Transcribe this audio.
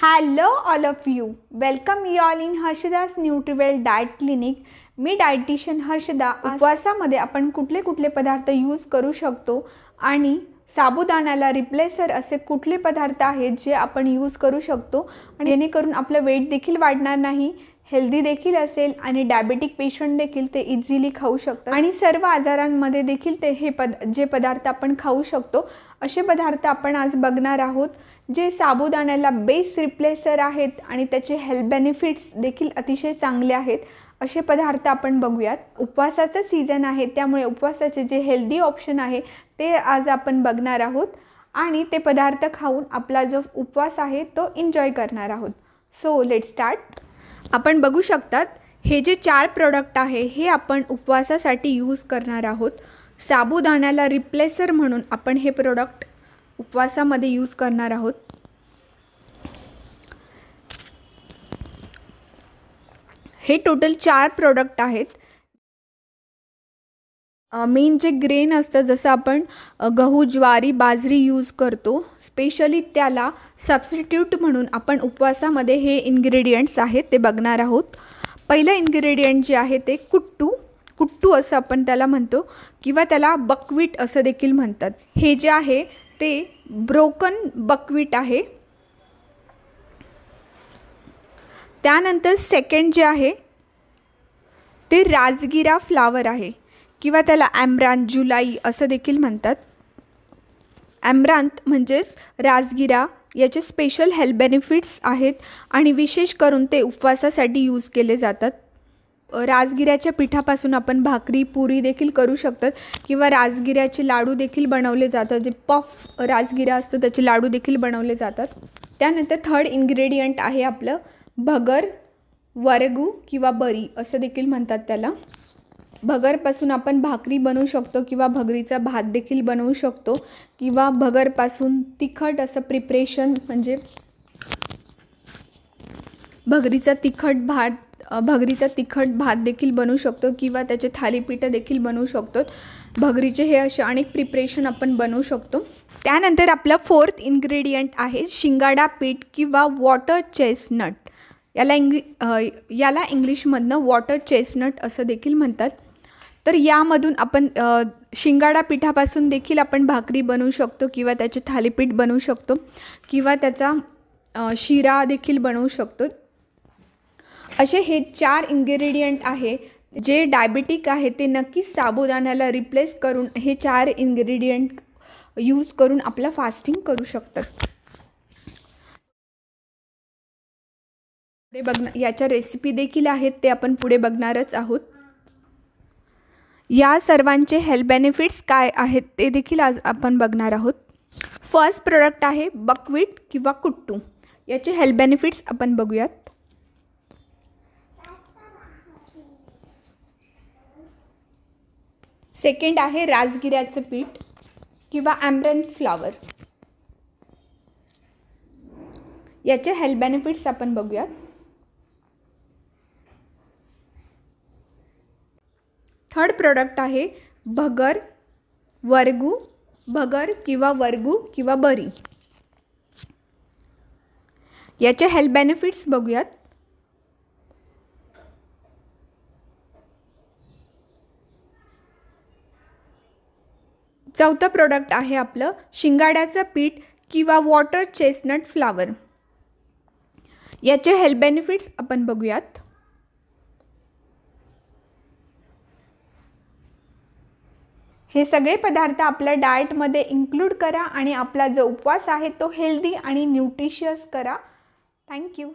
hello all of you welcome you all in हर्षदास Nutriwell diet clinic मी dietitian Harshada उपवासामध्ये आपण कुठले कुठले पदार्थ यूज करू शकतो आणि साबुदाण्याला रिप्लेसर असे कुठले पदार्थ आहेत जे आपण यूज करू शकतो आणि जेणेकरून आपलं वेट देखील वाढणार नाही हेल्दी देखील असेल आणि डायबेटिक पेशंट देखील ते इझिली खाऊ शकतात आणि सर्व आजारांमध्ये देखील ते हे पद जे पदार्थ आपण खाऊ शकतो असे पदार्थ आपण आज बघणार आहोत जे साबुदाण्याला बेस रिप्लेसर आहेत आणि त्याचे हेल्थ बेनिफिट्स देखील अतिशय चांगले आहेत असे पदार्थ आपण बघूयात उपवासाचं सीझन आहे त्यामुळे उपवासाचे जे हेल्दी ऑप्शन आहे ते आज आपण बघणार आहोत आणि ते पदार्थ खाऊन आपला जो उपवास आहे तो एन्जॉय करणार आहोत सो लेट स्टार्ट आपण बघू शकतात हे जे चार प्रोडक्ट आहे हे आपण उपवासासाठी यूज करणार आहोत साबुदाण्याला रिप्लेसर म्हणून आपण हे प्रोडक्ट उपवासामध्ये यूज करणार आहोत हे टोटल चार प्रोडक्ट आहेत मेन जे ग्रेन असतं जसं आपण गहू ज्वारी बाजरी यूज करतो स्पेशली त्याला सबस्टिट्यूट म्हणून आपण उपवासामध्ये हे इन्ग्रेडियंट्स आहेत ते बघणार आहोत पहिलं इन्ग्रेडियंट जे आहे ते कुट्टू कुट्टू असं आपण त्याला म्हणतो किंवा त्याला बकवीट असं देखील म्हणतात हे जे आहे ते ब्रोकन बकवीट आहे त्यानंतर सेकंड जे आहे ते राजगिरा फ्लावर आहे किंवा त्याला ॲम्रांत जुलाई असं देखील म्हणतात ॲम्रांत म्हणजेच राजगिरा याचे स्पेशल हेल्थ बेनिफिट्स आहेत आणि विशेष करून ते उपवासासाठी यूज केले जातात राजगिऱ्याच्या पिठापासून आपण भाकरी पुरी देखील करू शकतात किंवा राजगिऱ्याचे लाडू देखील बनवले जातात जे पफ राजगिरा असतो त्याचे लाडू देखील बनवले जातात त्यानंतर थर्ड इन्ग्रेडियंट आहे आपलं भगर वरगू किंवा बरी असं देखील म्हणतात त्याला भगरपासून आपण भाकरी बनवू शकतो किंवा भगरीचा भात देखील बनवू शकतो किंवा भगरपासून तिखट असं प्रिपरेशन म्हणजे भगरीचा तिखट भात भगरीचा तिखट भात देखील बनवू शकतो किंवा त्याचे थालीपीठं देखील बनवू शकतो भगरीचे हे असे अनेक प्रिपरेशन आपण बनवू शकतो त्यानंतर आपला फोर्थ इन्ग्रेडियंट आहे शिंगाडा पीठ किंवा वॉटर चेस्टनट याला इंग्लि याला इंग्लिशमधनं वॉटर चेस्टनट असं देखील म्हणतात तर यामधून आपण शिंगाडा पिठापासून देखील आपण भाकरी बनवू शकतो किंवा त्याचे थालीपीठ बनवू शकतो किंवा त्याचा शिरा देखील बनवू शकतो असे हे चार इन्ग्रेडियंट आहे जे डायबेटिक आहे ते नक्कीच साबुदाण्याला रिप्लेस करून हे चार इन्ग्रेडियंट यूज करून आपला फास्टिंग करू शकतात पुढे बघ याच्या रेसिपी देखील आहेत ते आपण पुढे बघणारच आहोत या सर्वांचे हेल्थ बेनिफिट्स काय आहेत ते देखील आज आपण बघणार आहोत फर्स्ट प्रोडक्ट आहे बकवीट किंवा कुट्टू याचे हेल्थ बेनिफिट्स आपण बघूयात सेकंड आहे राजगिऱ्याचं पीठ किंवा ॲम्ब्रेन फ्लावर याचे हेल्थ बेनिफिट्स आपण बघूयात थर्ड प्रोडक्ट आहे भगर वर्गू भगर किंवा वर्गू किंवा बरी याचे हेल्थ बेनिफिट्स बघूयात चौथं प्रोडक्ट आहे आपलं शिंगाड्याचं पीठ किंवा वॉटर चेस्टनट फ्लावर याचे हेल्थ बेनिफिट्स आपण बघूयात हे सगळे पदार्थ आपल्या डाएटमध्ये इन्क्लूड करा आणि आपला जो उपवास आहे तो हेल्दी आणि न्यूट्रिशियस करा थँक्यू